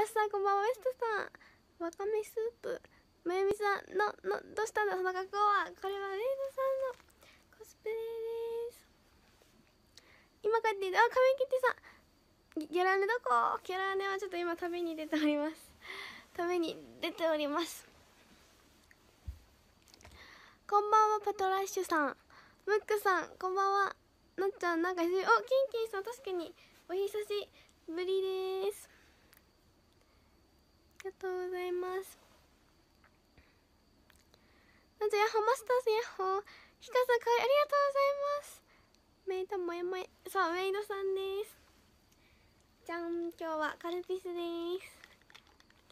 やすさんこんばんはウエストさんわかめスープまゆみさんののどうしたんだその格好はこれはウエストさんのコスプレです今帰ってあ髪切ってさギャラネどこギャラネはちょっと今食べに出ております食べに出ておりますこんばんはパトラッシュさんムックさんこんばんはなっちゃんなんかおキンキンさん確かにお久しぶりですありがとうございますなぜやはマスターズやっほーひかさかありがとうございますメイドもやもや。さあメイドさんですじゃん今日はカルピスです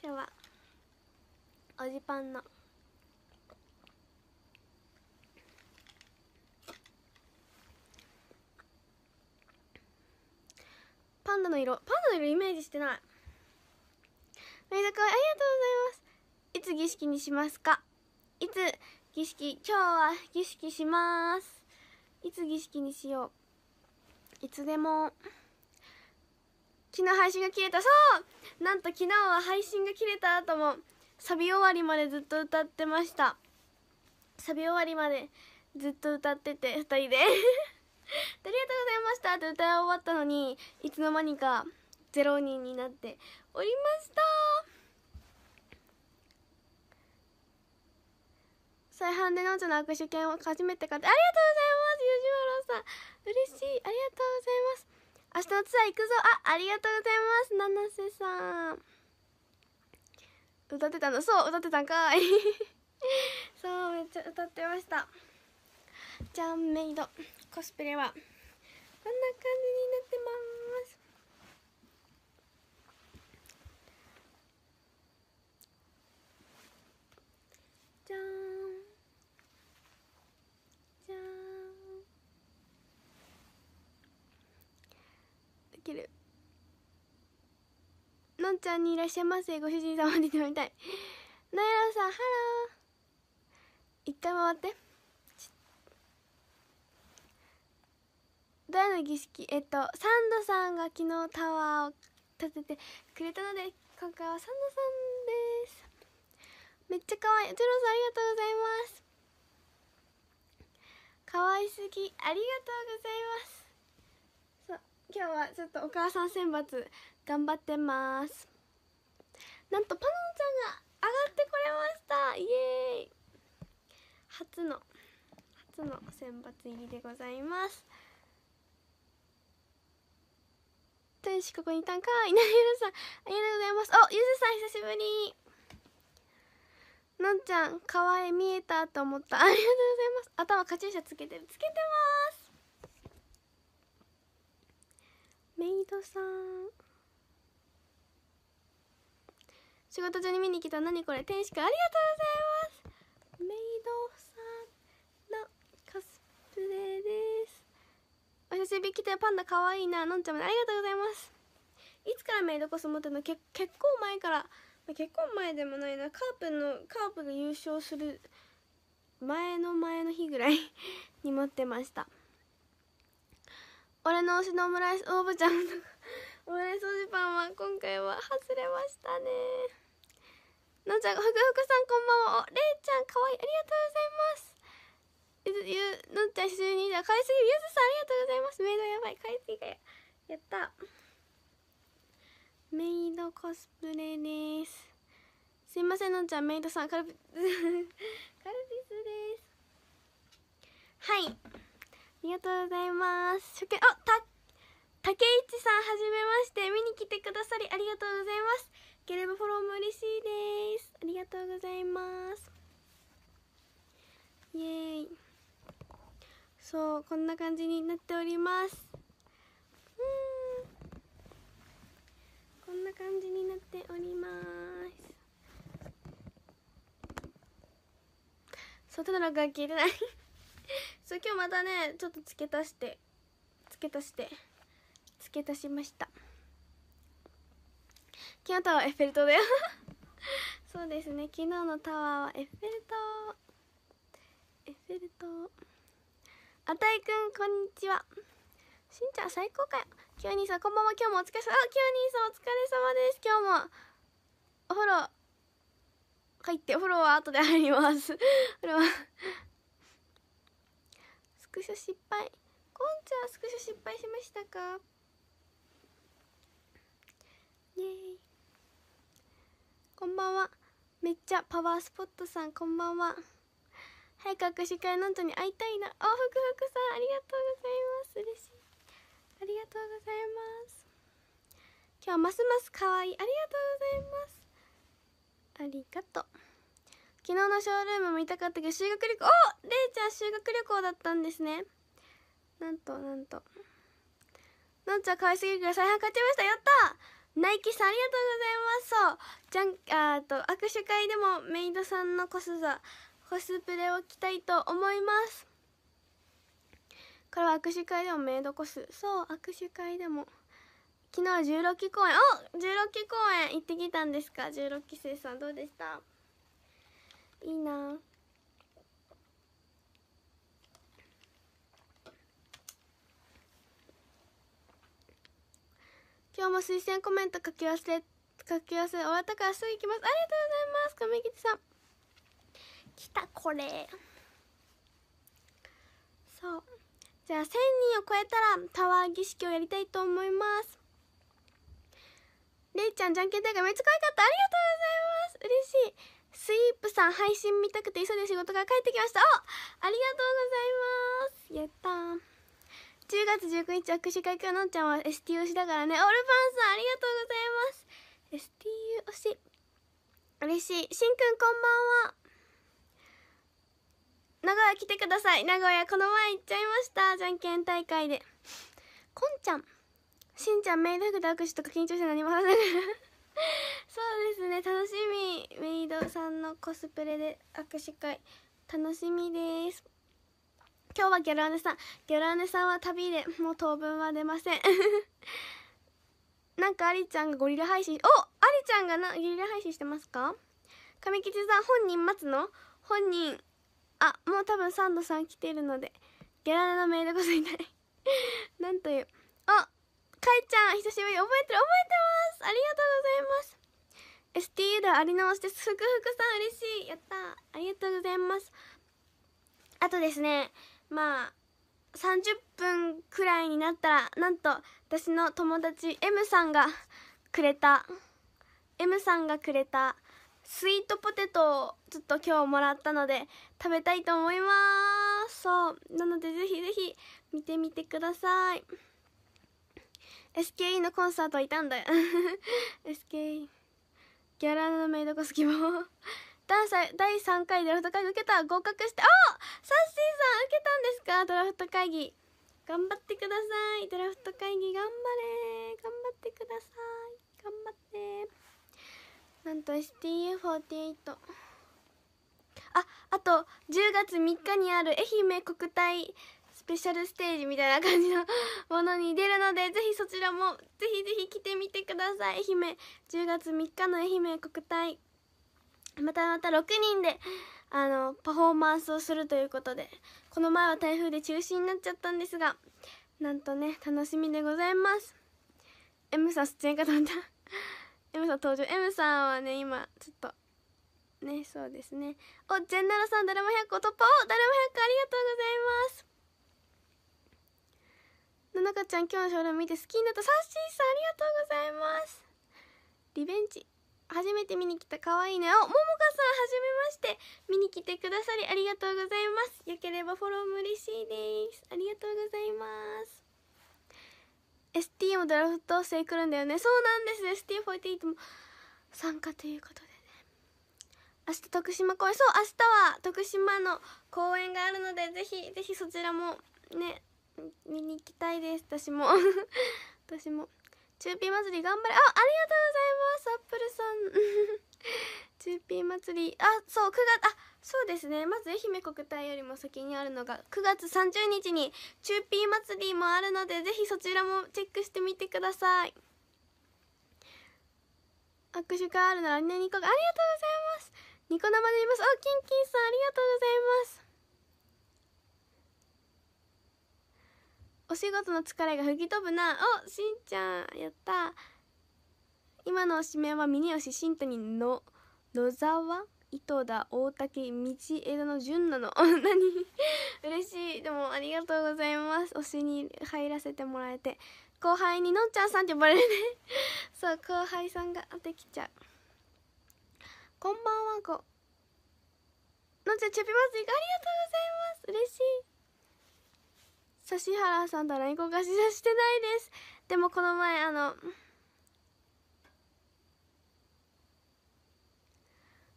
今日はおじパンのパンダの色パンダの色イメージしてないメイドコありがとうございますいつ儀式にしますかいつ儀式今日は儀式しますいつ儀式にしよういつでも昨日配信が切れたそうなんと昨日は配信が切れた後もサビ終わりまでずっと歌ってましたサビ終わりまでずっと歌ってて2人で ありがとうございましたって歌い終わったのにいつの間にか0人になっておりました再販でのうちの握手券を初めて買ってありがとうございます吉原さん嬉しいありがとうございます明日のツアー行くぞあありがとうございます七瀬さん歌ってたのそう歌ってたんかい そうめっちゃ歌ってましたジャンメイドコスプレはこんな感じになってますちゃんにいらっしゃいませご主人様出てみたいナイロさんハロー一回回って誰の儀式えっとサンドさんが昨日タワーを立ててくれたので今回はサンドさんですめっちゃ可愛いチョロさんありがとうございます可愛すぎありがとうございますそう今日はちょっとお母さん選抜頑張ってますなんとパノンちゃんが上がってこれましたイエーイ初の初の選抜入りでございます天使ここにいたんかいなゆるさんありがとうございますおゆずさん久しぶりのんちゃん川へ見えたと思ったありがとうございます頭カチューシャつけてるつけてますメイドさん仕事中に見に来た何これ天使くんありがとうございますメイドさんのコスプレですお久しぶり来てパンダかわいいなのんちゃんまでありがとうございますいつからメイドコス持ってるの結構前から結構前でもないなカープのカープが優勝する前の前の日ぐらいに持ってました俺の推しのオムライスオーブちゃんのオムライスおじパンは今回は外れましたねのんちゃんふくふくさんこんばんはれいちゃんかわいいありがとうございますゆのんちゃん久しぶりにかわいすぎゆずさんありがとうございますメイドやばいかわいすぎがややったメイドコスプレですすいませんのんちゃんメイドさんカルピ カルピスですはいありがとうございます初見あた竹市さんはじめまして見に来てくださりありがとうございますければフォローも嬉しいですありがとうございますイエーイそうこんな感じになっておりますこんな感じになっておりますそうただ録画聞いてない そう今日またねちょっと付け足して付け足して付け足しました昨日タワーエッフェル塔だよ そうですね昨日のタワーはエッフェル塔エッフェル塔あたいくんこんにちはしんちゃん最高かよきょうにさんこんばんは今日もお疲れ様あきょうにさんお疲れ様です今日もお風呂入ってお風呂は後で入りますお風呂はスクショ失敗こんちゃんスクショ失敗しましたかイエーイこんばんはめっちゃパワースポットさんこんばんは早く握手会の後に会いたいなあふくふくさんありがとうございます嬉しいありがとうございます今日はますます可愛いありがとうございますありがとう昨日のショールームもたかったけど修学旅行おれいちゃん修学旅行だったんですねなんとなんとなんちゃん可愛すぎるから再販買っちゃいましたやったナイキさんありがとうございますそうじゃんあと握手会でもメイドさんのコスザコスプレを着たいと思いますこれは握手会でもメイドコスそう握手会でも昨日16期公演お十16期公演行ってきたんですか16期生さんどうでしたいいな今日も推薦コメント書き忘れ書き忘れ終わったからすぐ行きますありがとうございます亀吉さん来たこれそうじゃあ1000人を超えたらタワー儀式をやりたいと思いますれいちゃんじゃんけん大会めっちゃ可愛かったありがとうございます嬉しいスイープさん配信見たくて急いで仕事から帰ってきましたおありがとうございますやった10月19日握手会かのんちゃんは ST 推しだからねオルパンさんありがとうございます s t 推し嬉しいしんくんこんばんは名古屋来てください名古屋この前行っちゃいましたじゃんけん大会でこんちゃんしんちゃんメイド服で握手とか緊張して何も話せない そうですね楽しみメイドさんのコスプレで握手会楽しみです今日はギャル姉さんギャル姉さんは旅でもう当分は出ません なんかありちゃんがゴリラ配信おありちゃんがなゴリラ配信してますか上吉さん本人待つの本人あもう多分サンドさん来てるのでギャラのメールこそいない なんというあかえちゃん久しぶり覚えてる覚えてますありがとうございます STU であり直してふくふくさん嬉しいやったありがとうございますあとですねまあ30分くらいになったらなんと私の友達 M さんがくれた M さんがくれたスイートポテトをちょっと今日もらったので食べたいと思いますそうなのでぜひぜひ見てみてください SKE のコンサートいたんだよ SKE ギャラのメイドコス希も第3回ドラフト会議受けた合格してあサッシーさん受けたんですかドラフト会議頑張ってくださいドラフト会議頑張れ頑張ってください頑張ってなんと s t u 4 8ああと10月3日にある愛媛国体スペシャルステージみたいな感じのものに出るのでぜひそちらもぜひぜひ来てみてください愛媛10月3日の愛媛国体またまた6人であのパフォーマンスをするということでこの前は台風で中止になっちゃったんですがなんとね楽しみでございます M さん出演かと思った M さん登場 M さんはね今ちょっとねそうですねおジェンダラさん誰も100個突破を誰も100個ありがとうございますなかちゃん今日のショールーム見て好きになったさっしーさんありがとうございますリベンジ初めて見に来た可愛いねあももかさんはじめまして見に来てくださりありがとうございますよければフォローも嬉しいですありがとうございます ST もドラフト生来るんだよねそうなんです ST48 も参加ということでね明日徳島公演そう明日は徳島の公演があるのでぜひぜひそちらもね見に行きたいです私も 私もチューピー祭り頑張れあありがとうございますアップルさん チューピー祭りあそう9月あそうですねまず愛媛国体よりも先にあるのが9月30日にチューピー祭りもあるのでぜひそちらもチェックしてみてください握手会あるならねニコがありがとうございますニコ生でいますあキンキンさんありがとうございますお仕事の疲れが吹き飛ぶなおしんちゃんやった今のおしめは峰吉新谷の野沢糸田大竹道枝の純なの何嬉しいでもありがとうございます推しに入らせてもらえて後輩にのんちゃんさんって呼ばれるねそう後輩さんができちゃうこんばんはこのんちゃんチャピバズイありがとうございます嬉しい指原さんと LINE 交換してないですでもこの前あの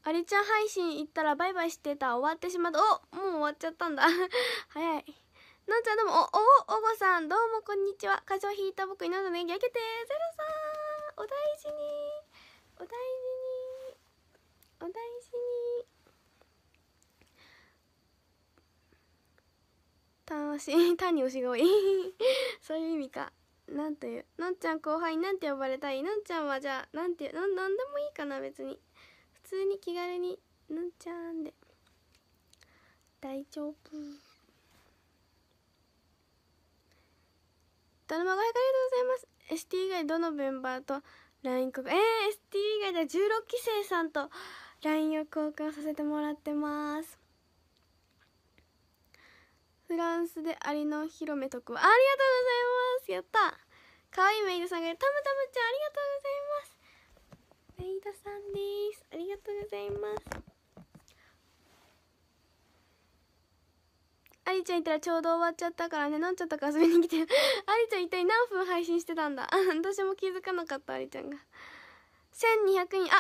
ありちゃん配信行ったらバイバイしてた終わってしまったおもう終わっちゃったんだ 早いのんちゃんどうもおおおごさんどうもこんにちは風邪をひいた僕になるのねぎゃけてゼロさんお大事にお大事にお大事に楽しい 単に推しが多い そういう意味かなんというのんちゃん後輩なんて呼ばれたいのんちゃんはじゃあなんてなんなんでもいいかな別に普通に気軽にのんちゃんで大丈夫ドラマがありがとうございます ST 以外どのメンバーと LINE 交換えー、ST 以外では16期生さんと LINE を交換させてもらってますフランスでアリの広めとくわありがとうございますやった可愛いメイドさんがたむたむちゃんありがとうございますメイドさんですありがとうございますありちゃんいたらちょうど終わっちゃったからねなんちゃったか遊びに来てるありちゃん一体何分配信してたんだ私も気づかなかったありちゃんが1200人あ本当だ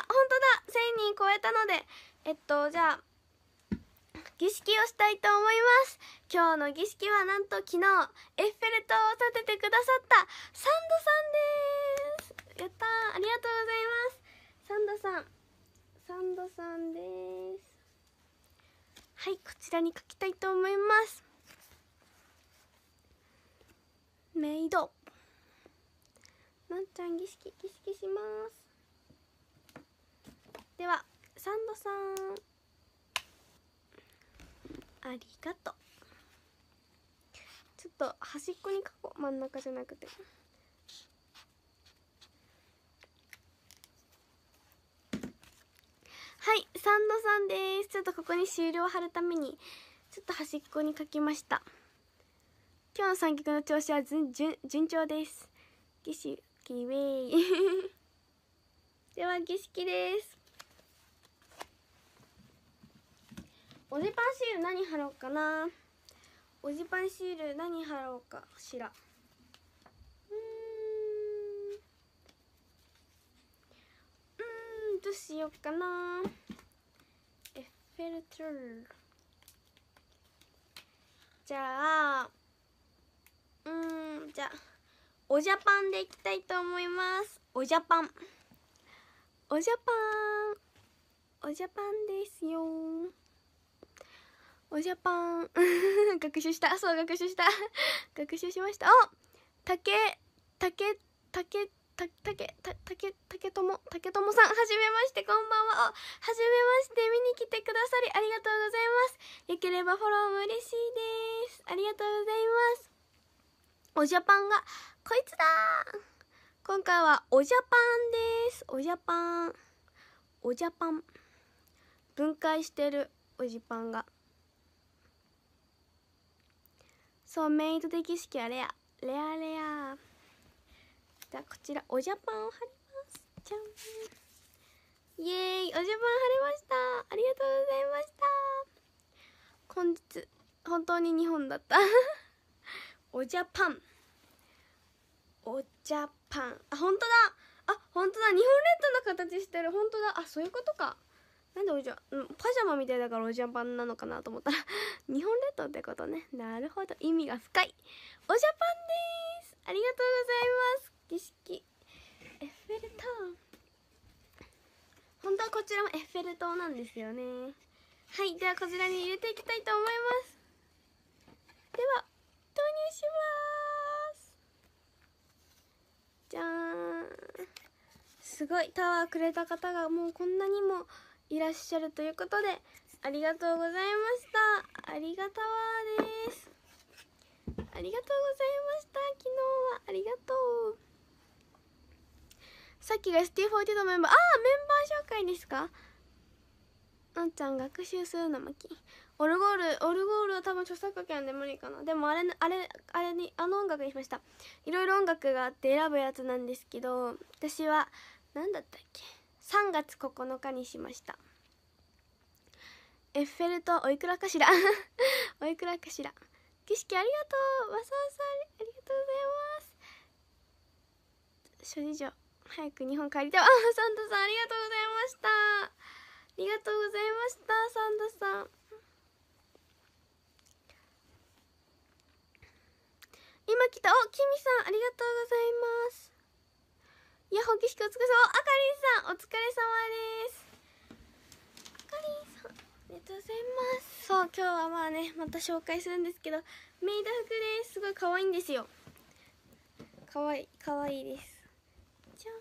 1000人超えたのでえっとじゃあ儀式をしたいと思います今日の儀式はなんと昨日エッフェル塔を建ててくださったサンドさんですやったありがとうございますサンドさんサンドさんですはいこちらに書きたいと思いますメイドなっちゃん儀式儀式しますではサンドさんありがとうちょっと端っこに書こう真ん中じゃなくてはいサンドさんですちょっとここに終了を貼るためにちょっと端っこに書きました今日の三曲の調子は順順調です儀式ウェイ では儀式ですおじぱんシール何貼ろうかなおじぱんシール何貼ろうかしらうんどうしようかなエッフェルトゥルじゃあうんじゃあおじゃパンでいきたいと思いますおじゃパンおじゃパンおじゃパンですよおじゃぱん 学習したそう学習した学習しましたあ竹竹竹た竹た竹竹友竹友さんはじめましてこんばんははじめまして見に来てくださりありがとうございますよければフォローも嬉しいですありがとうございますおじゃぱんがこいつだ今回はおじゃぱんですおじゃぱんおじゃぱん分解してるおじぱんがそうメイド的式識はレアレアレアじゃあこちらおじゃパンを貼りますじゃんイエーイおじゃパン貼れましたありがとうございました本日本当に日本だった おじゃパンおじゃパンあ本当だあ本当だ日本列島の形してる本当だあそういうことかなんでおじゃうん、パジャマみたいだからおじゃんパンなのかなと思ったら 日本列島ってことね。なるほど。意味が深い。おじゃパンです。ありがとうございます。儀式。エッフェル塔。本当はこちらもエッフェル塔なんですよね。はい。ではこちらに入れていきたいと思います。では、投入します。じゃーん。すごいタワーくれた方がもうこんなにもいらっしゃるということでありがとうございましたありがたわですありがとうございました昨日はありがとうさっきがスティーフ ST40 のメンバーああメンバー紹介ですかのんちゃん学習するの巻オルゴールオルゴールは多分著作権で無理かなでもあれあれあれにあの音楽にしましたいろいろ音楽があって選ぶやつなんですけど私は何だったっけ3月9日にしましたエッフェル塔おいくらかしら おいくらかしら景色ありがとうわさわさありがとうございます諸事情早く日本帰りたいあサンタさんありがとうございましたありがとうございましたサンタさん今来たおきみさんありがとうございますヤホキシキお疲れ様あかりんさんお疲れ様ですあかりんさんありがとうございますそう今日はまあねまた紹介するんですけどメイド服ですすごい可愛いんですよ可愛い可愛いですじゃー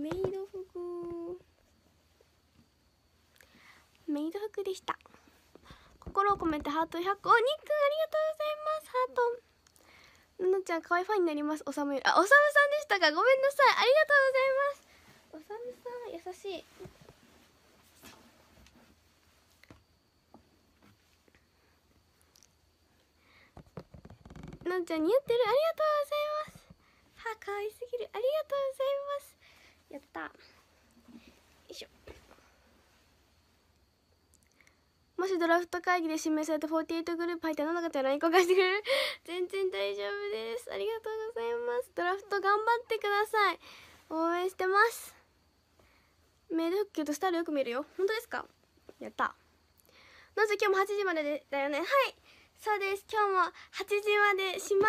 んメイド服メイド服でした心を込めてハート100個お肉ありがとうございますハートななちゃん可愛いファンになりますおさむあおさむさんでしたかごめんなさいありがとうございますおさむさん優しいのちゃん似合ってるありがとうございますは可愛すぎるありがとうございますやったもしドラフト会議で指名された48グループ入ったら野中ちゃん LINE 交換してくれる 全然大丈夫ですありがとうございますドラフト頑張ってください応援してますメール復旧とスタイルよく見るよ本当ですかやったなぜ今日も8時まででだよねはいそうです今日も8時までしま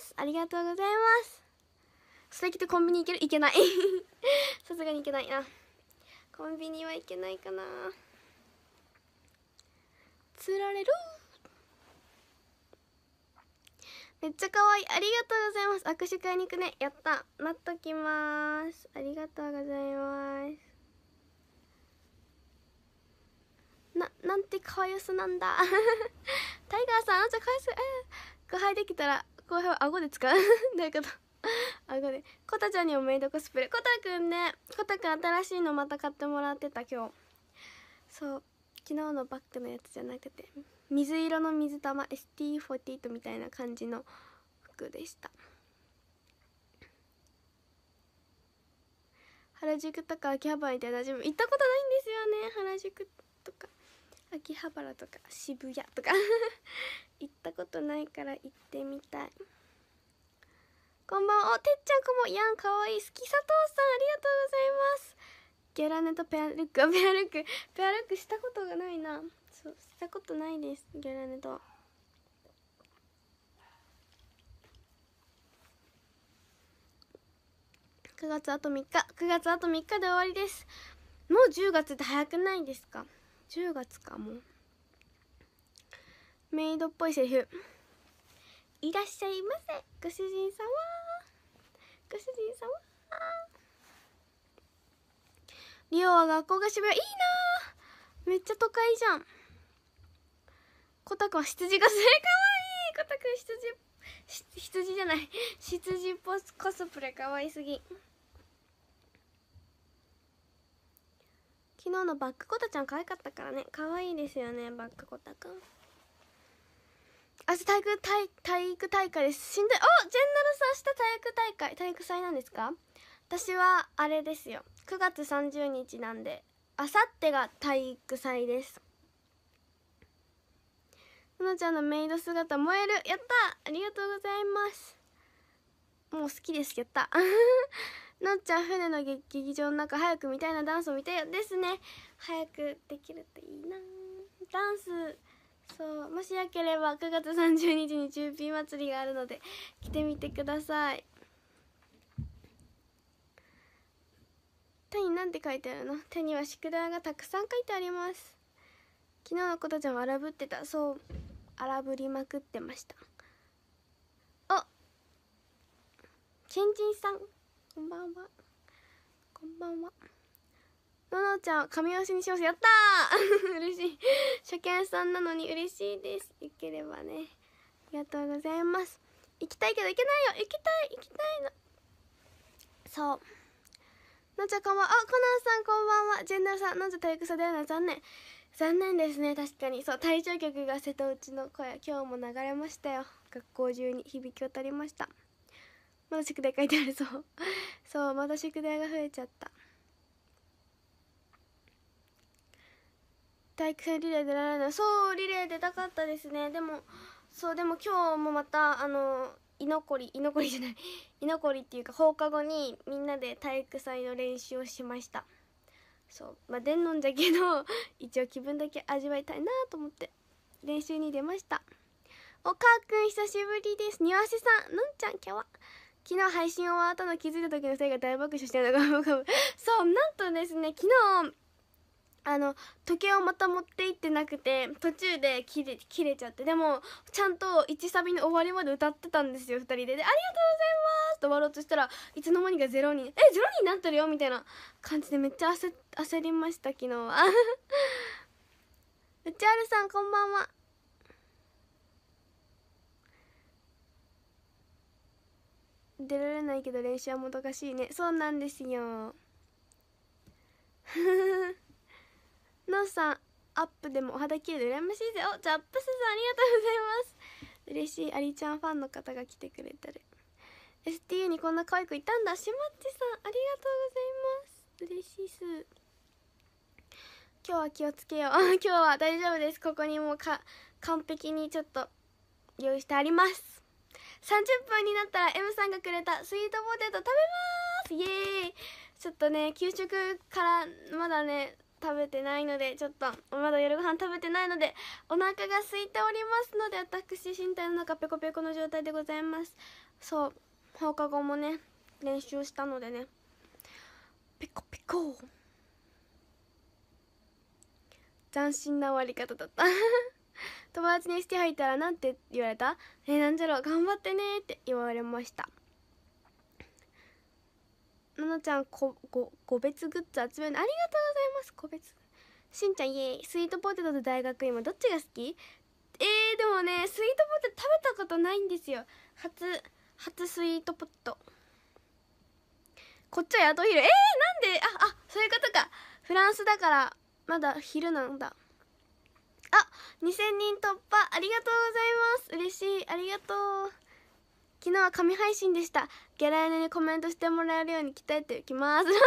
すありがとうございます素敵とコンビニ行ける行けない さすがに行けないなコンビニは行けないかなつられるめっちゃ可愛いありがとうございます握手会に行くねやったなっときますありがとうございますななんて可愛さなんだ タイガーさんあなた可愛さ後いできたら後輩は顎で使う どういうこと顎でコタちゃんにもメイドコスプレコタくんねコタくん新しいのまた買ってもらってた今日そう昨日のバッグのやつじゃなくて水色の水玉 ST48 みたいな感じの服でした原宿とか秋葉原みたいな自分行ったことないんですよね原宿とか秋葉原とか渋谷とか 行ったことないから行ってみたいこんばんはてっちゃんこもやんかわいい好き佐藤さんありがとうございますギャラネとペアルックペアルック ペアルックしたことがないなそうしたことないですギャラネと9月あと3日9月あと3日で終わりですもう10月って早くないですか10月かもうメイドっぽいセリフいらっしゃいませご主人様ご主人様リオは学校が渋谷いいなめっちゃ都会じゃんコタくんは羊がすごいかわいいコタくん羊羊じゃない羊ポスコスプレかわいすぎ昨日のバックコタちゃん可愛かったからね可愛いですよねバックコタくん明日体育体体育大会ですしんどいおジェンナルさん明日体育大会体育祭なんですか私はあれですよ9月30日なんであさってが体育祭ですののちゃんのメイド姿燃えるやったありがとうございますもう好きですやった のっちゃん船の劇場の中早く見たいなダンスを見たいよですね早くできるといいなダンスそうもしよければ9月30日に中ピー祭りがあるので来てみてください手に何て書いてあるの手には宿題がたくさん書いてあります昨日のことちゃんは荒ぶってたそう荒ぶりまくってましたあチンさんこんばんはこんばんはののちゃん神押しにしますやったー 嬉しい初見さんなのに嬉しいですよければねありがとうございます行きたいけど行けないよ行きたい行きたいのそうのっちゃこんばんはあコナンさんこんばんはジェンダルさんのぜちゃ体育さだよな残念残念ですね確かにそう体調曲が瀬戸内の声今日も流れましたよ学校中に響き渡りましたまだ宿題書いてある そうそうまた宿題が増えちゃった体育祭リレーでられないそうリレー出たかったですねでもそうでも今日もまたあの居残り 居残りじゃない居残りっていうか放課後にみんなで体育祭の練習をしましたそうまあ出んのんじゃけど 一応気分だけ味わいたいなと思って練習に出ましたおかーくん久しぶりです庭師さんのんちゃん今日は昨日配信終わったの気づいた時のせいが大爆笑してるのがそうなんとですね昨日あの時計をまた持って行ってなくて途中で切れ切れちゃってでもちゃんと1サビの終わりまで歌ってたんですよ2人でで「ありがとうございます」と終わろうとしたらいつの間にか0人「え0人になってるよ」みたいな感じでめっちゃ焦焦りました昨日は うちるさんこんばんは出られないけど練習はもどかしいねそうなんですよ のさんアップでもお肌綺麗で羨ましいぜおじゃあアップスさんありがとうございます嬉しいありちゃんファンの方が来てくれたり s t u にこんな可愛くいたんだしまっちさんありがとうございます嬉しいす今日は気をつけよう 今日は大丈夫ですここにもうか完璧にちょっと用意してあります30分になったら M さんがくれたスイートポテト食べますイエーイちょっとね給食からまだね食べてないのでちょっとまだ夜ご飯食べてないのでお腹が空いておりますので私身体の中ペコペコの状態でございますそう放課後もね練習したのでねペコペコ斬新な終わり方だった 友達にして入ったらなんて言われたえー、なんじゃろう頑張ってねって言われましたななちゃんこご個別グッズ集めるのありがとうございます個別しんちゃんイエーイスイートポテトと大学芋どっちが好きえー、でもねスイートポテト食べたことないんですよ初初スイートポテトこっちは後昼えー、なんでああそういうことかフランスだからまだ昼なんだあ2000人突破ありがとうございます嬉しいありがとう昨日は神配信でしたギャラーにコメントしてもらえるように鍛えていきますロシ46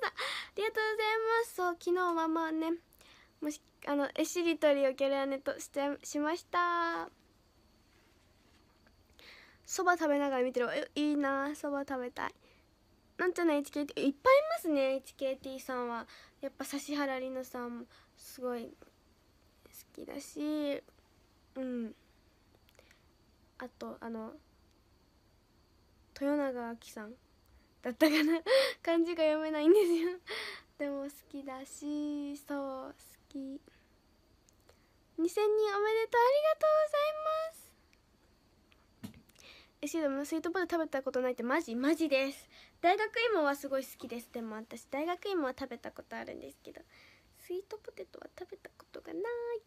さんありがとうございますそう昨日はまあねもしあの絵しりとりをギャラーとしてしましたそば食べながら見てるいいなそば食べたいなんちゃな HKT いっぱいいますね HKT さんはやっぱ指原莉乃さんもすごい好きだしうんあとあの豊永亜紀さんだったかな 漢字が読めないんですよ でも好きだしそう好き2000人おめでとうありがとうございますえしでもスイートポテト食べたことないってマジマジです大学芋はすごい好きですでも私大学芋は食べたことあるんですけどスイートポテトは食べたことがない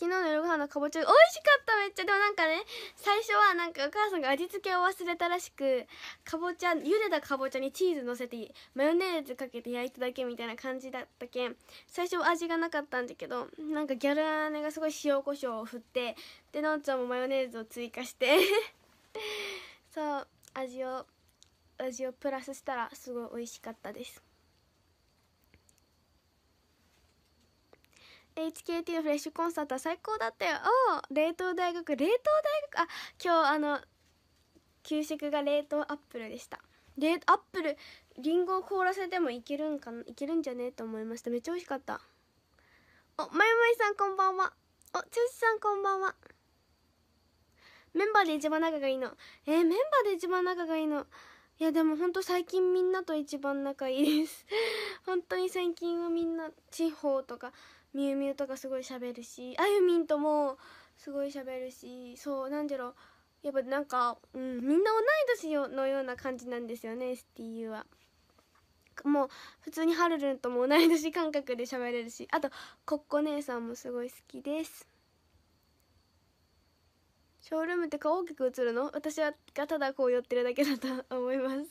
昨日の夜ご飯のかぼちゃ美味しかっためっちゃでもなんかね最初はなんかお母さんが味付けを忘れたらしくかぼちゃ茹でたかぼちゃにチーズのせてマヨネーズかけて焼いただけみたいな感じだったけん最初味がなかったんだけどなんかギャル姉がすごい塩コショウを振ってでのんちゃんもマヨネーズを追加して そう味を味をプラスしたらすごい美味しかったです HKT のフレッシュコンサートは最高だったよお冷凍大学冷凍大学あ今日あの給食が冷凍アップルでした冷アップルりんごを凍らせてもいけるんかないけるんじゃねえと思いましためっちゃ美味しかったおまゆまゆさんこんばんはおちゅうしさんこんばんはメンバーで一番仲がいいのえー、メンバーで一番仲がいいのいやでもほんと最近みんなと一番仲いいです 本当に最近はみんな地方とかみゆみゆとかすごい喋るしあゆみんともすごい喋るしそうなんじゃろやっぱなんか、うん、みんな同い年のような感じなんですよね STU は。もう普通にはるるんとも同い年感覚で喋れるしあとコッコ姉さんもすごい好きですショールームって顔大きく映るの私はがただこう寄ってるだけだと思います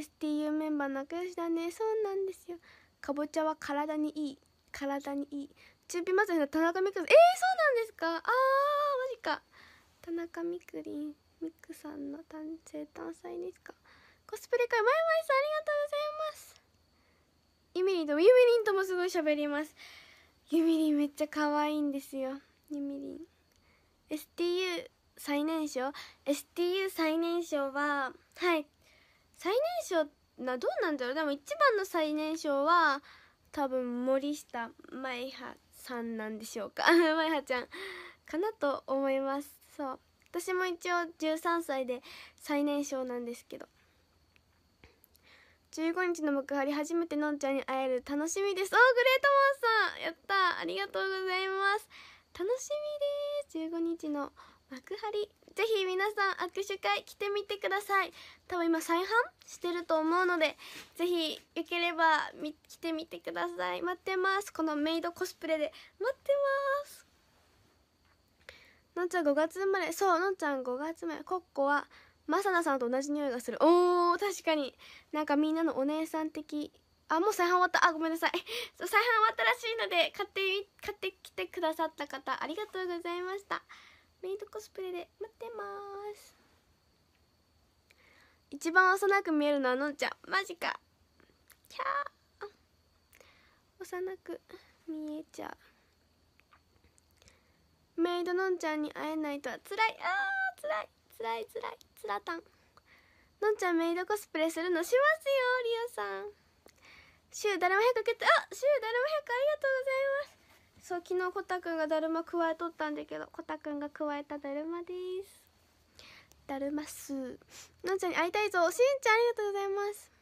STU メンバー仲良しだねそうなんですよかぼちゃは体にいい体にいい中火祭りの田中みくえー、そうなんですかあーマジか田中みくりんみくさんの誕生誕祭ですかコスプレ会マイマイさんありがとうございますゆみりんともゆみりんともすごい喋りますゆみりんめっちゃ可愛いんですよゆみりん STU 最年少 STU 最年少ははい最年少ってなどうなんだろうでも一番の最年少は多分森下舞葉さんなんでしょうか舞葉 ちゃんかなと思いますそう私も一応13歳で最年少なんですけど15日の幕張初めてのんちゃんに会える楽しみですおーグレートモンさんやったありがとうございます楽しみです15日の幕張ぜひ皆さん握手会来てみてください多分今再販してると思うのでぜひよければ来てみてください待ってますこのメイドコスプレで待ってますのんちゃん5月生まれそうのんちゃん5月生まれコッコはマサナさんと同じ匂いがするおー確かになんかみんなのお姉さん的あもう再販終わったあごめんなさい 再販終わったらしいので買って買ってきてくださった方ありがとうございましたメイドコスプレで待ってます一番幼く見えるのはのんちゃんマジかキャー幼く見えちゃうメイドのんちゃんに会えないとはつらいあーつらいつらいつらいつらたんのんちゃんメイドコスプレするのしますよリオさん週誰も早く受けてあ週誰も早くありがとうございますそう昨日こたくんがだるまくわえとったんだけどこたくんがくわえただるまですだるますのんちゃんに会いたいぞしんちゃんありがとうございます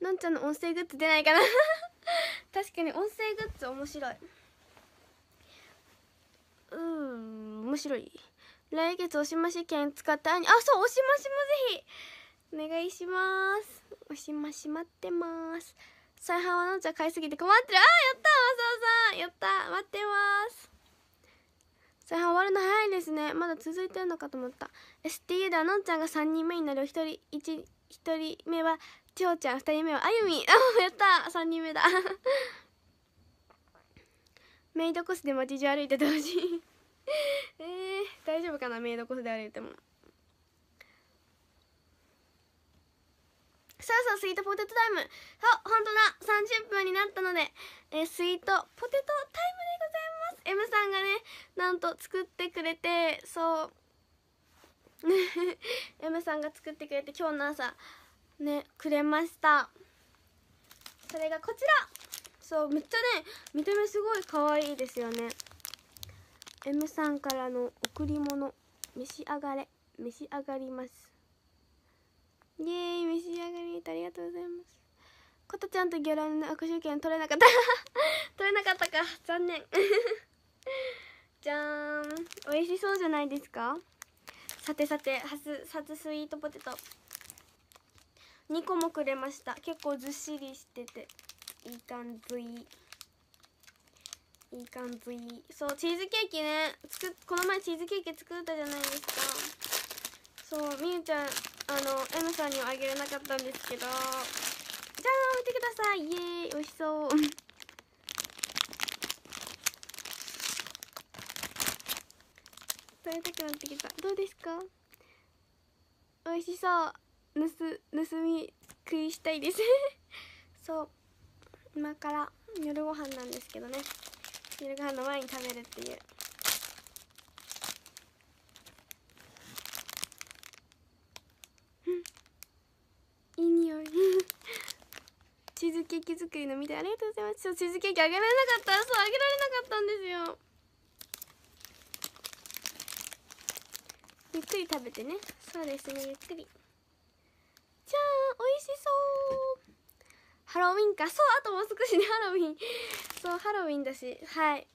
のんちゃんの音声グッズ出ないかな 確かに音声グッズ面白いうん面白い来月おしまし券使ったあそうおしましもぜひお願いしますおしまし待ってます再販はのんちゃん買いすぎて困ってる。あー、やったわさわさんやった待ってます。再販終わるの早いですね。まだ続いてるのかと思った。STU ではのんちゃんが3人目になる。1人、1、人目は、ちおちゃん、2人目はあゆみ。あ、やった !3 人目だ。メイドコスで街中歩いててほしいえー、大丈夫かなメイドコスで歩いても。さあさあスイートポテトタイムあ本当だ30分になったので、えスイートポテトタイムでございます M さんがねなんと作ってくれてそう M さんが作ってくれて今日の朝ねくれましたそれがこちらそうめっちゃね見た目すごい可愛いですよね M さんからの贈り物召し上がれ召し上がりますイエーイ召し上がりありがとうございますことちゃんとギャラの握手券取れなかった 取れなかったか残念 じゃーん美味しそうじゃないですかさてさてハスサツスイートポテト2個もくれました結構ずっしりしてていい感じいい感じそうチーズケーキねつくこの前チーズケーキ作ったじゃないですかそうみゆちゃんあの M さんにはあげれなかったんですけどじゃあ見てくださいイエーイ美味しそう食べたくなってきたどうですか美味しそう盗盗み食いしたいです そう今から夜ご飯なんですけどね夜ご飯の前に食べるっていうチーズケーキ作りの見てありがとうございますそうチーズケーキあげられなかったそうあげられなかったんですよゆっくり食べてねそうですねゆっくりじゃあ美味しそうハロウィンかそうあともう少しねハロウィンそうハロウィンだしはい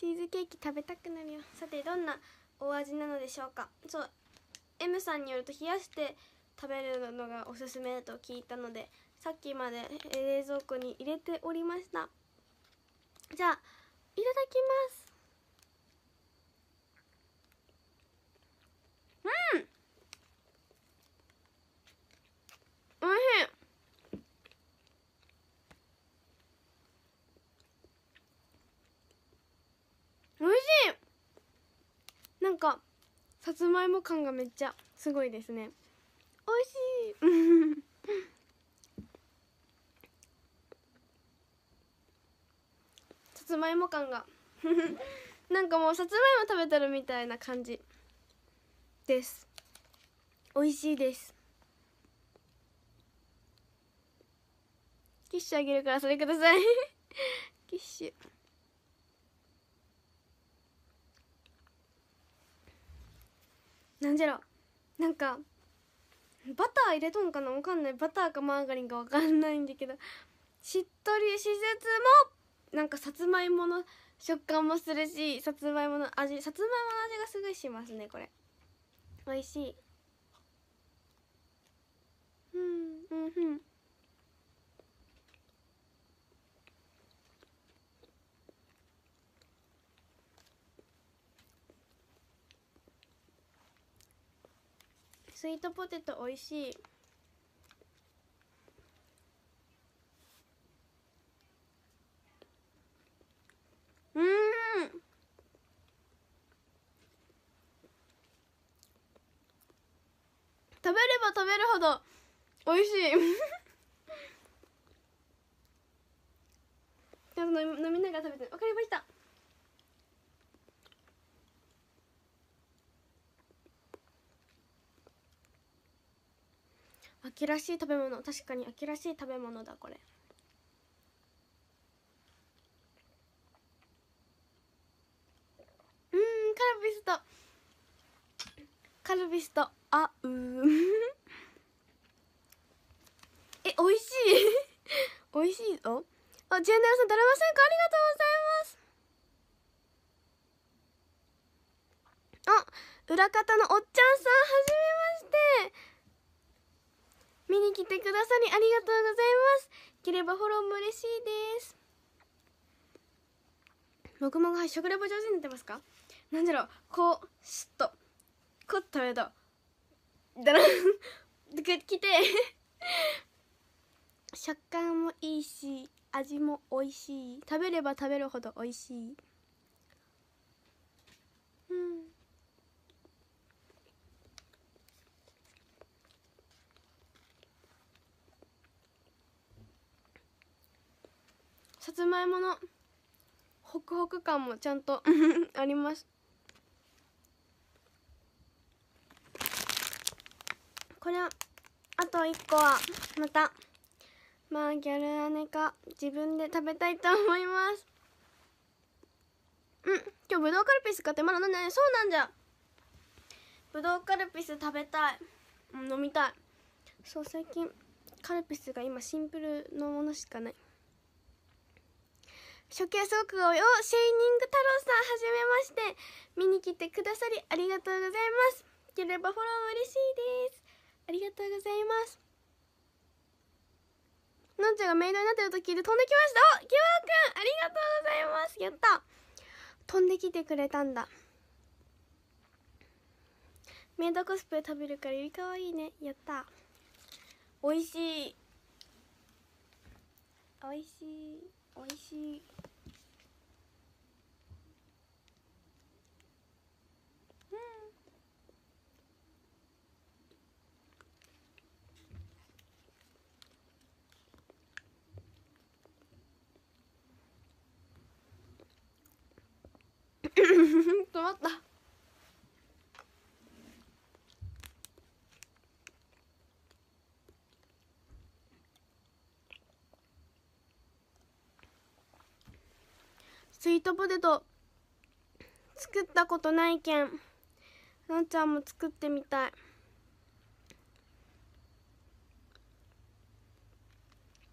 チーズケーキ食べたくなるよさてどんなお味なのでしょうかそう M さんによると冷やして食べるのがおすすめと聞いたのでさっきまで冷蔵庫に入れておりましたじゃあいただきますうんおいしいおいしいなんかさつまいも感がめっちゃすごいですね美味しい さつまいも感が なんかもうさつまいも食べてるみたいな感じです美味しいですキッシュあげるからそれください キッシュなんじゃろなんかバター入れとんかなわかんないバターかマーガリンかわかんないんだけどしっとりしつつもなんかさつまいもの食感もするしさつまいもの味さつまいもの味がすごいしますねこれ美味しいうんうんうんスイートポテト美味しいうん食べれば食べるほど美味しいじゃあ飲みながら食べてわかりました秋らしい食べ物確かに秋らしい食べ物だこれうんカルビスとカルビスとあう え美味しい 美味しいぞあジェンダルさんだるませんありがとうございますあ裏方のおっちゃんさんはじめまして見に来てくださりありがとうございます切ればフォローも嬉しいですもぐもぐはい食レポ上手になってますかなんじゃろうこうすっとこっとべとだらんくきて食感もいいし味も美味しい食べれば食べるほど美味しいうんさつまいものホクホク感もちゃんと ありますこれはあと1個はまたまあギャル姉か自分で食べたいと思いますうん今日ぶどうカルピス買ってまだ飲んでないそうなんじゃぶどうカルピス食べたい、う飲みたいそう最近カルピスが今シンプルのものしかない初級速報をシェイニング太郎さんはじめまして見に来てくださりありがとうございますければフォロー嬉しいですありがとうございますのんちゃんがメイドになってると聞いて飛んできましたおきわくんありがとうございますやった飛んできてくれたんだメイドコスプレ食べるからよりかわいいねやった美味しい美味しい美味しい止まったスイートポテト作ったことないけんのんちゃんも作ってみたい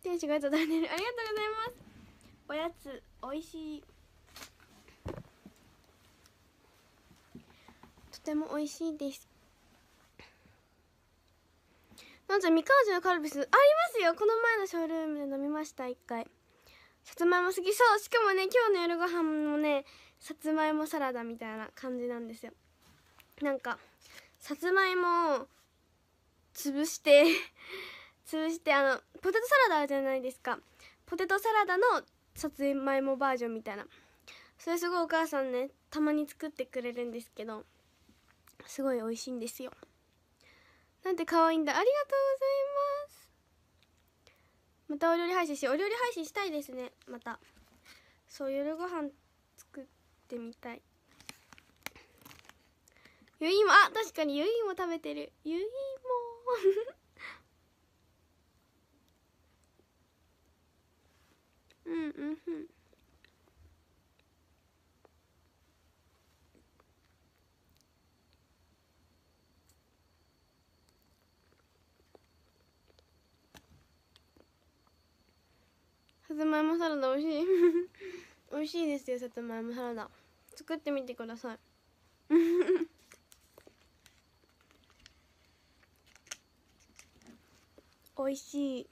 天使がいただいてるありがとうございますおやつおいしいても美味しいですなんとみかんのカルピスありますよこの前のショールームで飲みました1回さつまいも好きそうしかもね今日の夜ご飯もねさつまいもサラダみたいな感じなんですよなんかさつまいもを潰して 潰してあのポテトサラダじゃないですかポテトサラダのさつまいもバージョンみたいなそれすごいお母さんねたまに作ってくれるんですけどすごい美味しいんですよなんて可愛いんだありがとうございますまたお料理配信しお料理配信したいですねまたそう夜ご飯作ってみたいゆいもあ確かにゆいも食べてるゆいもうんうんうんさつまいもサラダ美味しい 美味しいですよさつまいもサラダ作ってみてください 美味しい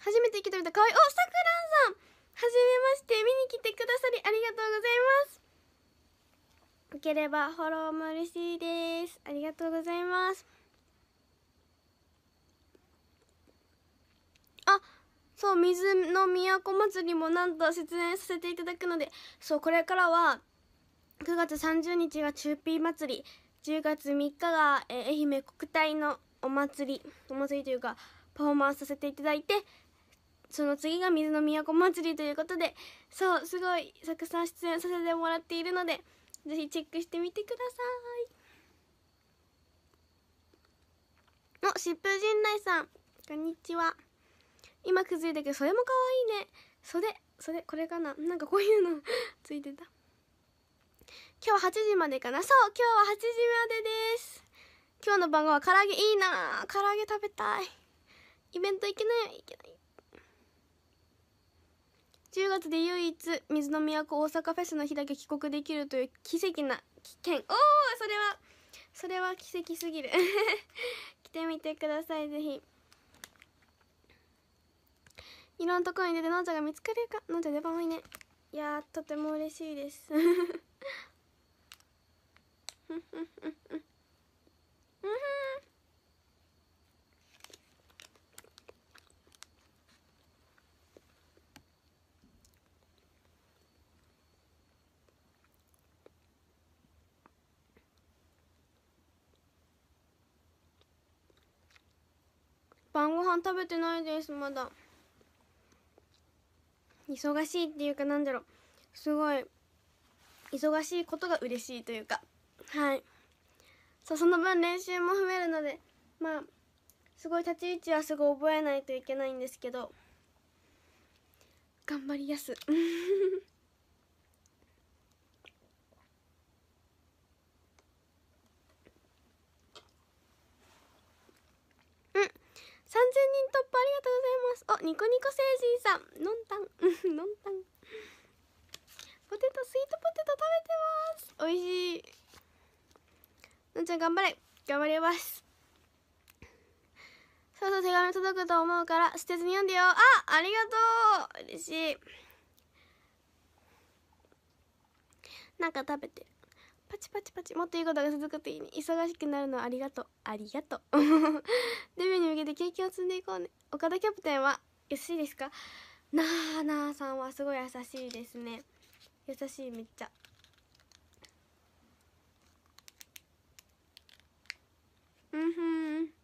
初めて来てみたかわいいおさくらんさんはじめまして見に来てくださりありがとうございますよければフォローも嬉しいですありがとうございますそう水の都祭りもなんと出演させていただくのでそうこれからは9月30日がチューピー祭り10月3日が、愛媛国体のお祭りお祭りというかパフォーマンスさせていただいてその次が水の都祭りということでそうすごいたくさん出演させてもらっているのでぜひチェックしてみてくださいお疾風陣内さんこんにちは今気づいたけどそれも可愛いね袖袖これかななんかこういうの ついてた今日は8時までかなそう今日は8時までです今日の晩ごは唐揚げいいな唐揚げ食べたいイベント行けない行けない10月で唯一水の都大阪フェスの日だけ帰国できるという奇跡な険おおそれはそれは奇跡すぎる 来てみてくださいぜひいろんなところに出てのんちゃんが見つかれるかのんちゃん出番多いねいやとても嬉しいですうん晩ご飯食べてないですまだ。忙しいっていうかなんだろうすごい忙しいことが嬉しいというかはいそうその分練習も増えるのでまあすごい立ち位置はすごい覚えないといけないんですけど頑張りやす人突破ありがとうございます。お、ニコニコ星人さん。のんたん。のんたん。ポテト、スイートポテト食べてます。おいしい。のんちゃん頑張れ。頑張ります。そうそう手紙届くと思うから捨てずに読んでよ。あ、ありがとう。嬉しい。なんか食べてる。パチパチパチもっといいことが続くといいね忙しくなるのありがとうありがとうデビ ューに向けて経験を積んでいこうね岡田キャプテンは優しいですかなあなあさんはすごい優しいですね優しいめっちゃうんふん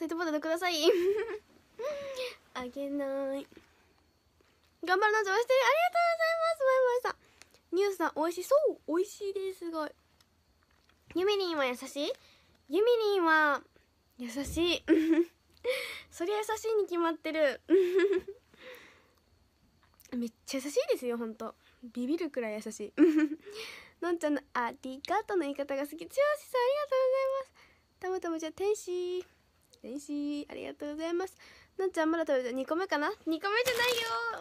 サイトポテトくださいあげない頑張るなちょしてありがとうございますまいましたニュースさん美味しそう美味しいですすごいユミリンは優しいユミリンは優しい そりゃ優しいに決まってる めっちゃ優しいですよほんとビビるくらい優しい のんちゃんの「ありがとう」の言い方が好き剛さんありがとうございますたまたまじゃ天使美味しいありがとうございますなっちゃんまだ食べた2個目かな2個目じゃないよ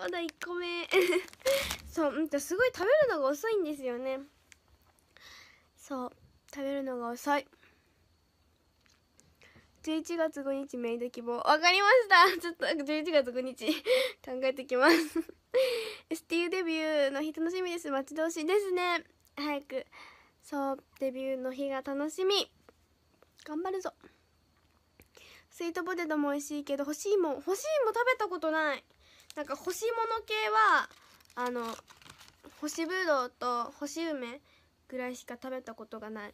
まだ1個目 そううんとすごい食べるのが遅いんですよねそう食べるのが遅い11月5日メイド希望わかりましたちょっと11月5日 考えてきます STU デビューの日楽しみです待ち遠しいですね早くそうデビューの日が楽しみ頑張るぞスイートポテトも美味しいけど干し芋干し芋食べたことないなんか干し物系はあの干しぶどうと干し梅ぐらいしか食べたことがない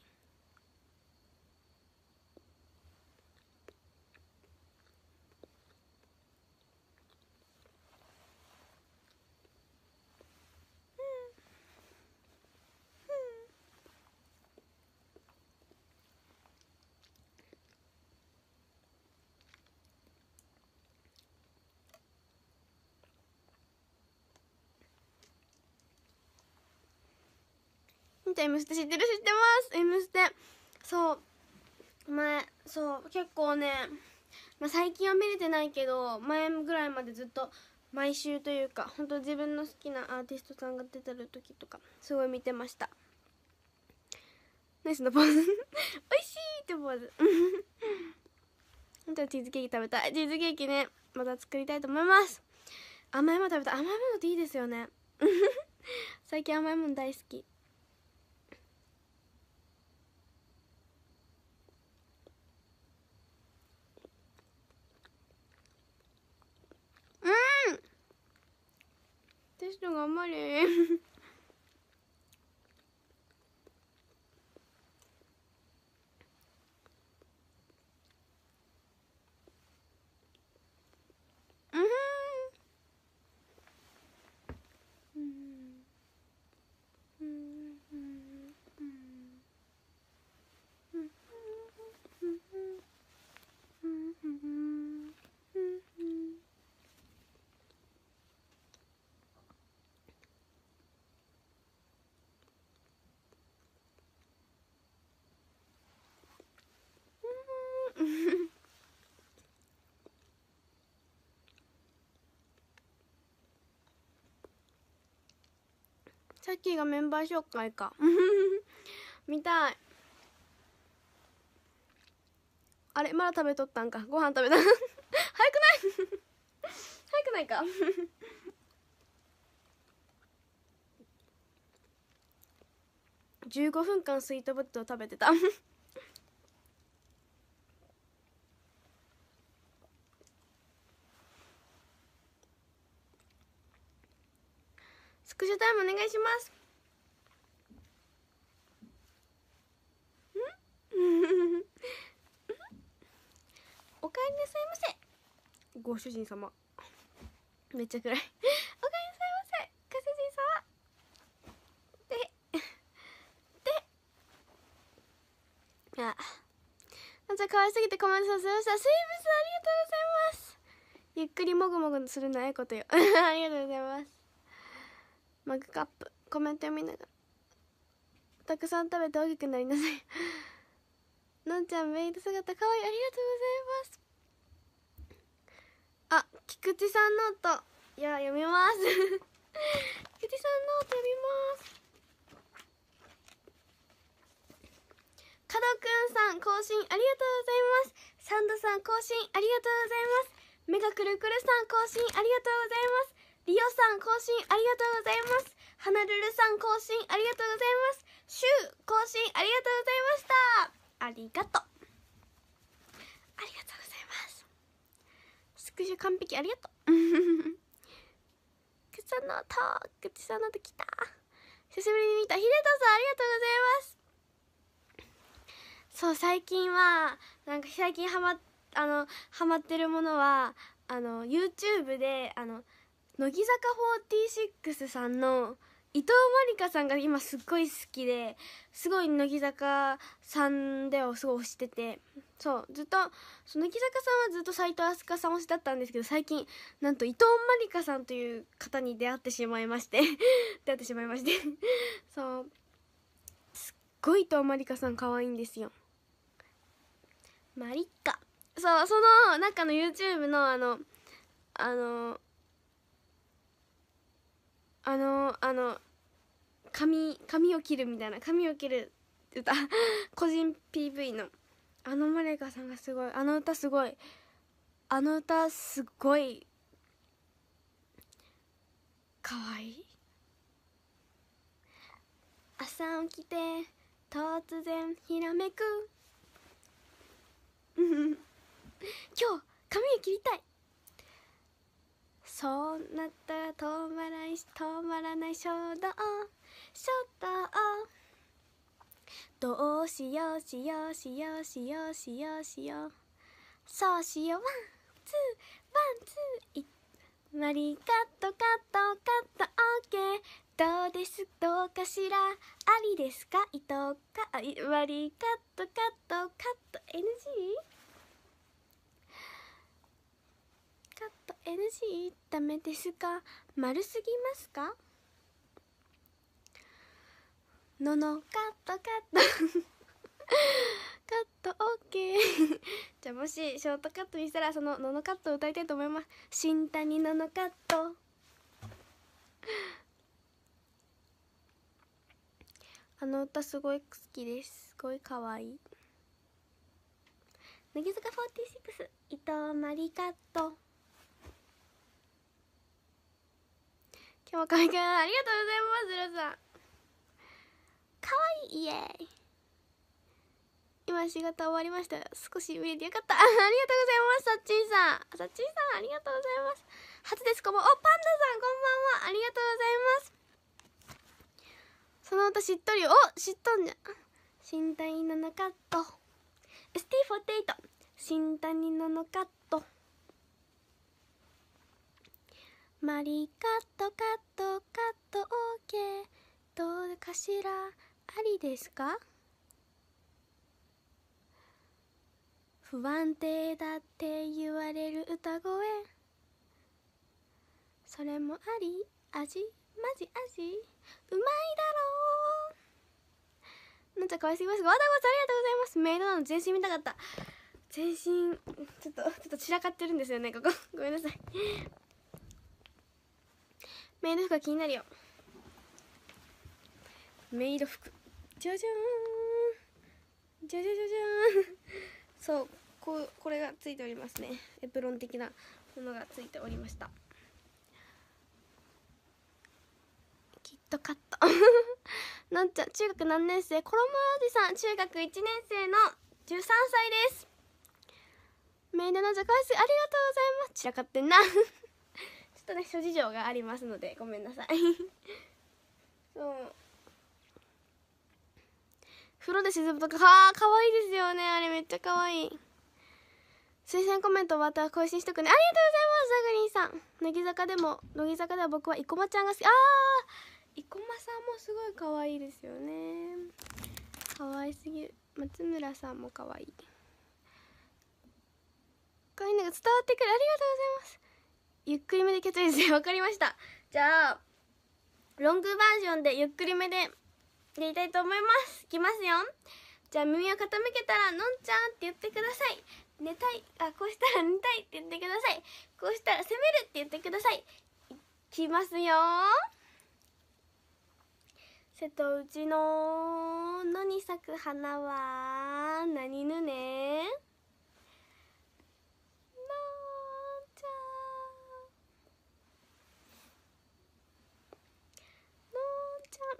見て、M ステ知ってる知ってます !M ステ。そう。前、そう、結構ね、まあ、最近は見れてないけど、前ぐらいまでずっと、毎週というか、本当自分の好きなアーティストさんが出てる時とか、すごい見てました。イスのポーズ 美味しいってポーズ。本当はチーズケーキ食べたい。チーズケーキね、また作りたいと思います。甘いもの食べたい。甘いものっていいですよね。最近甘いもの大好き。テスト頑張れ Mm-hmm. さっきがメンバー紹介か 見たいあれまだ食べとったんかご飯食べた 早くない 早くないか15分間スイートポテト食べてたスクショタイムお願いしますんおかえりなさいませご主人様めっちゃ暗いおかえりなさいませご主人様でであんじゃ可愛すぎて困メンさせましたすいませんありがとうございますゆっくりもぐもぐするのええことよ ありがとうございますマグカップコメント読みながらたくさん食べて大きくなりなさい のんちゃんメイド姿かわいいありがとうございますあ菊池さんノートいや読みます 菊池さんノート読みます加藤くんさん更新ありがとうございますサンドさん更新ありがとうございますメガくるくるさん更新ありがとうございますリオさん更新ありがとうございます。はなるるさん更新ありがとうございます。シュウ更新ありがとうございました。ありがとう。ありがとうございます。スクショ完璧ありがとう。くさのと、くちさの音来た。久しぶりに見た。ひでたさんありがとうございます。そう、最近は、なんか最近ハマ、あの、ハマってるものは、あの、YouTube で、あの、乃木坂46さんの伊藤まりかさんが今すっごい好きですごい乃木坂さんではすごい推しててそうずっと乃木坂さんはずっと斎藤飛鳥さん推しだったんですけど最近なんと伊藤まりかさんという方に出会ってしまいまして 出会ってしまいましてそうすっごい伊藤まりかさん可愛いんですよまりかそうその中の YouTube のあのあのあのあの髪髪を切るみたいな髪を切る歌個人 PV のあのマレカさんがすごいあの歌すごいあの歌すごいかわいい朝起きて突然ひらめく 今日髪を切りたいそうなったら止まらない止まらない衝動衝動どうしようしようしようしようしようしようそうしようワンツーワンツーいマリーカットカットカットオッケーどうですどうかしらありですかいとかマリーカットカットカット NG? と NG ダメですか丸すぎますかののカットカット カットオッケー じゃあもしショートカットにしたらそのののカットを歌いたいと思います新谷ののカット あの歌すごい好きですすごい可愛い乃木坂46伊藤マリカット今日もかいくんありがとうございますルさんかわいいイエーイ今仕事終わりました少し見えてよかったありがとうございますさっちんさんさっちんさんありがとうございます初ですこんばんおパンダさんこんばんはありがとうございますその歌しっとりお知っとんじゃ身新なのカット ST48 新谷なのカットマリカットカットカットオーケーどうかしらありですか不安定だって言われる歌声それもあり味マジ味うまいだろうなんちゃかわいすぎますわざわざありがとうございますメイドなの全身見たかった全身ちょっとちょっと散らかってるんですよねここごめんなさいメイド服が気になるよメイド服じゃじゃーんじゃじゃじゃじゃーんそうここれがついておりますねエプロン的なものがついておりましたキットカットなんちゃん中学何年生衣おじさん中学1年生の13歳ですメイドの自己室ありがとうございます散らかってんなとね諸事情がありますのでごめんなさい そう風呂で沈むとかはあ可愛いですよねあれめっちゃ可愛い推薦コメントまた更新しとくねありがとうございますザグリーさん乃木坂でも乃木坂では僕は生駒ちゃんが好きああ生駒さんもすごい可愛いですよね可愛すぎる松村さんも可愛いこういうのが伝わってくるありがとうございますゆっくりめでケツですね。わかりました。じゃあ、ロングバージョンでゆっくりめで、やりたいと思います。いきますよ。じゃあ耳を傾けたら、のんちゃんって言ってください。寝たい。あ、こうしたら寝たいって言ってください。こうしたら攻めるって言ってください。いきますよ。瀬戸内の野に咲く花は何ぬね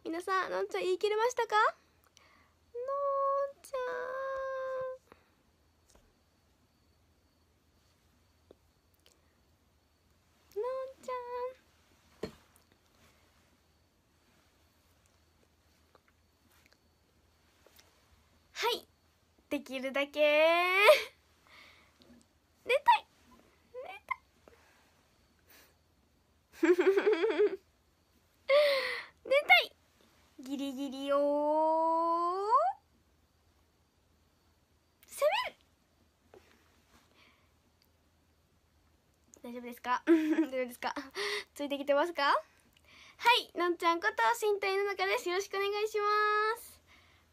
皆さんのんちゃん言い切れましたかのんちゃんのんちゃんはいできるだけ寝たい寝たい 寝たいギリギリを攻める大丈夫ですか 大丈夫ですかついてきてますかはいのんちゃんこと新体の中ですよろしくお願いします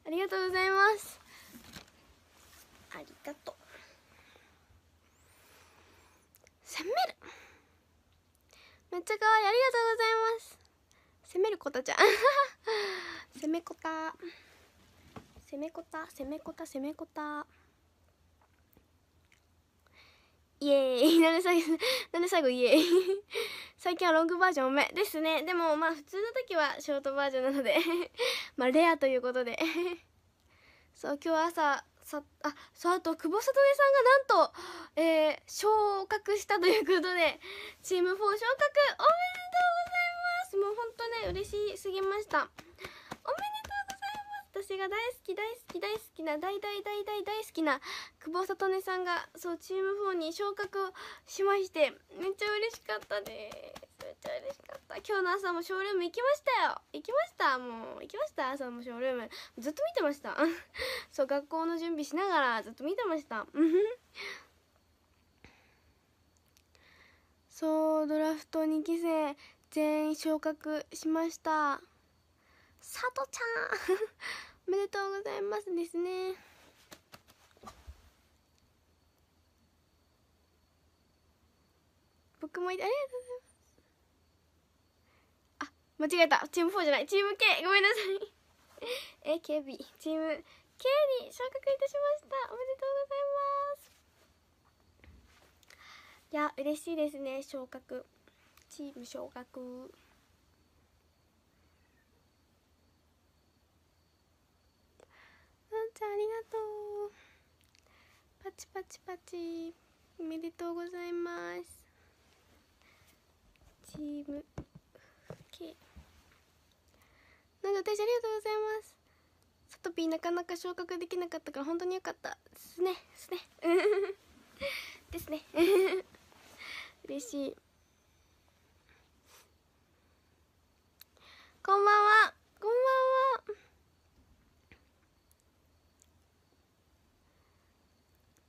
ありがとうございますありがとう攻めるめっちゃ可愛いありがとうございます攻めることじゃん 攻めこた攻めこた攻めこた攻めこたイエーイ なんで最後なんで最後イエーイ最近はロングバージョンおめですねでもまあ普通の時はショートバージョンなので まあレアということでそう今日朝さあそうあと久保里根さんがなんと、えー、昇格したということでチーム4昇格おめでとう私も本当ね嬉しすぎましたおめでとうございます私が大好き大好き大好きな大大大大大好きな久保音さんがそうチーム4に昇格しましてめっちゃ嬉しかったですめっちゃ嬉しかった今日の朝もショールーム行きましたよ行きましたもう行きました朝もショールームずっと見てました そう学校の準備しながらずっと見てましたそうドラフト2期生全員昇格しましたさとちゃん おめでとうございますですね僕もいありがとうございますあ間違えたチーム4じゃないチーム K ごめんなさい AKB チーム K に昇格いたしましたおめでとうございますいや嬉しいですね昇格チーム昇格のんちゃんありがとうパチパチパチおめでとうございますチーム K なんで私ありがとうございますサトピーなかなか昇格できなかったから本当によかったですねですね ですね 嬉しいこんばんはこんばんは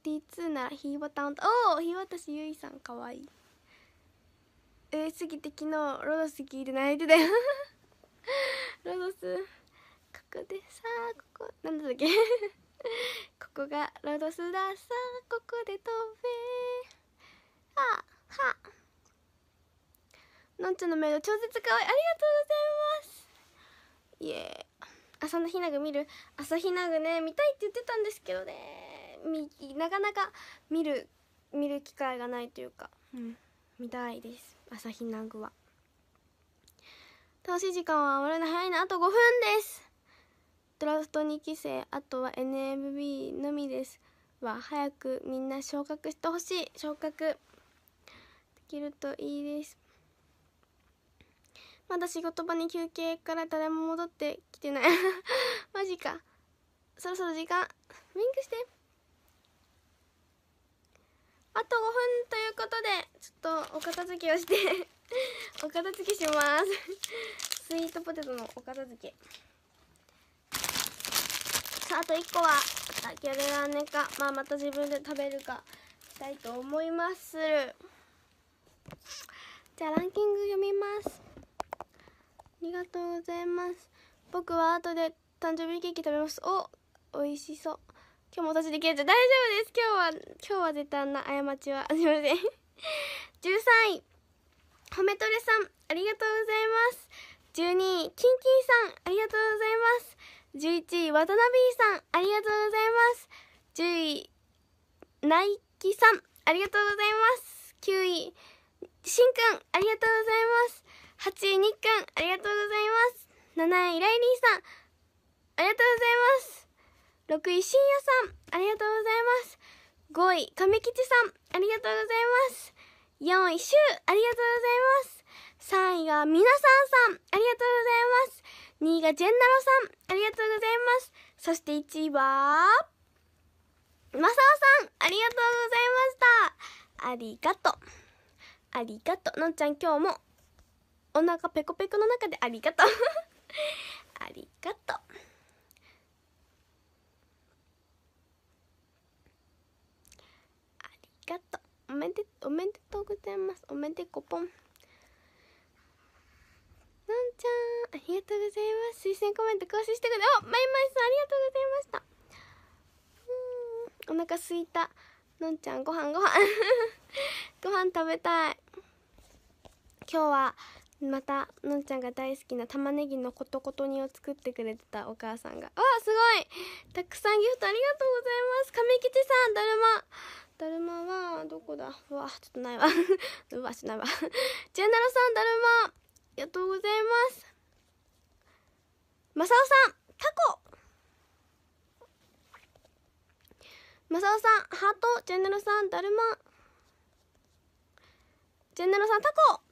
2ならひいぼたんおおひわたしゆいさんかわいいえすぎて昨日ロドス聞いて泣いてたよ ロドスここでさあここなんだっけ ここがロドスださあここで飛べはあはあのんちゃんのメイド超絶可愛いありがとうございますイエー朝のひなぐ見る朝ひなぐね見たいって言ってたんですけどねなかなか見る見る機会がないというか、うん、見たいです朝ひなぐはしい時間は終わるの早いなあと5分ですドラフト2期生あとは NMB のみですは早くみんな昇格してほしい昇格できるといいですまだ仕事場に休憩から誰も戻ってきてない マジかそろそろ時間ウインクしてあと5分ということでちょっとお片付けをして お片付けしますスイートポテトのお片付けさああと1個はギャルラーネか、まあ、また自分で食べるかしたいと思いますじゃあランキング読みますありがとうございます僕は後で誕生日ケーキ食べますお美味しそう今日もおできるじゃ大丈夫です今日は今日は絶対な過ちはあり ません13位褒めとれさんありがとうございます12位キンキンさんありがとうございます11位渡辺さんありがとうございます10位ナイキさんありがとうございます9位しんくんありがとうございます8位にっくんありがとうございます7位ライリーさんありがとうございます6位しんやさんありがとうございます5位亀吉さんありがとうございます4位シュありがとうございます3位がみなさんさんありがとうございます2位がジェンナロさんありがとうございますそして1位はマサオさんありがとうございましたありがとうありがとうのんちゃん今日もお腹ペコペコの中でありがとう ありがとうありがとうおめでおめでとうございますおめでこぽんのんちゃんありがとうございます推薦コメント更新してくれおまいまいさんありがとうございましたお腹すいたのんちゃんご飯ご飯 ご飯食べたい今日はまたのんちゃんが大好きな玉ねぎのコトコト煮を作ってくれてたお母さんがわあすごいたくさんギフトありがとうございます亀吉さんだるまだるまはどこだうわちょっとないわ うわしないわジェナロさんだるまありがとうございますまさおさんタコまさおさんハートジェネロさんだるまジェネロさんタコ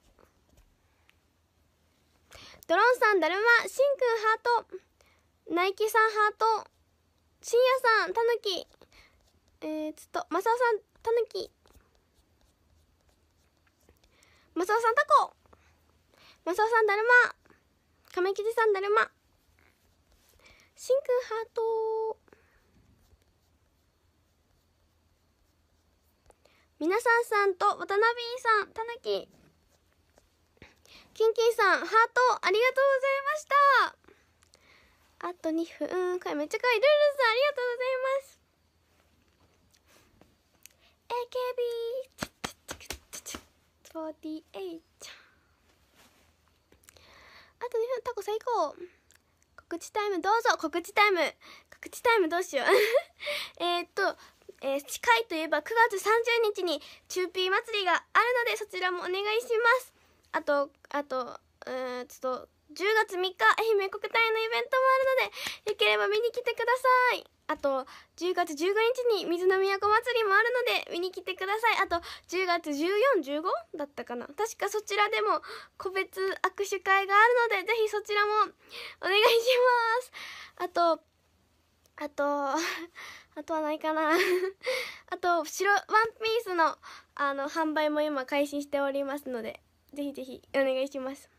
ドロンさん、だるま、しんくん、ハート。ナイキさん、ハート。しんやさん、たぬき。えー、ょっと、まさおさん、たぬき。まさおさん、たこ。まさおさん、だるま。亀吉さん、だるま。しんくん、ハート。なさんさんと渡辺さん、たぬき。キンキンさん、ハート、ありがとうございました。あと2分。これめっちゃかい。ルルさん、ありがとうございます。AKB48 あと2分タコ最高告知タイムどうぞ告知タイム告知タイムどうしようえっと、えー、近いといえば9月30日にチューピー祭りがあるのでそちらもお願いしますあとあとえちょっと10月3日愛媛国体のイベントもあるのでよければ見に来てくださいあと10月15日に水の都祭りもあるので見に来てくださいあと10月1415だったかな確かそちらでも個別握手会があるのでぜひそちらもお願いしますあとあと、あとはないかな。あと、白ワンピースの、あの、販売も今開始しておりますので、ぜひぜひお願いします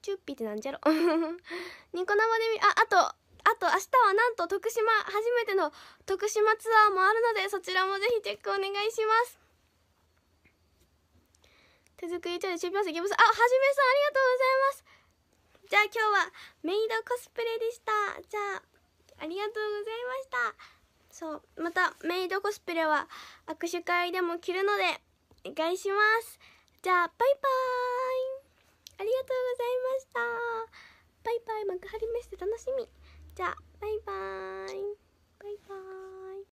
チュッピーってなんじゃろ ニコ生で見ああとあと明日はなんと徳島初めての徳島ツアーもあるのでそちらもぜひチェックお願いします手作りチャレンジまスいきますあはじめさんありがとうございますじゃあ今日はメイドコスプレでしたじゃあありがとうございましたそうまたメイドコスプレは握手会でも着るのでお願いしますじゃあバイバイありがとうございましたバイバイ幕張メッセ楽しみじゃあバイバイバイバイ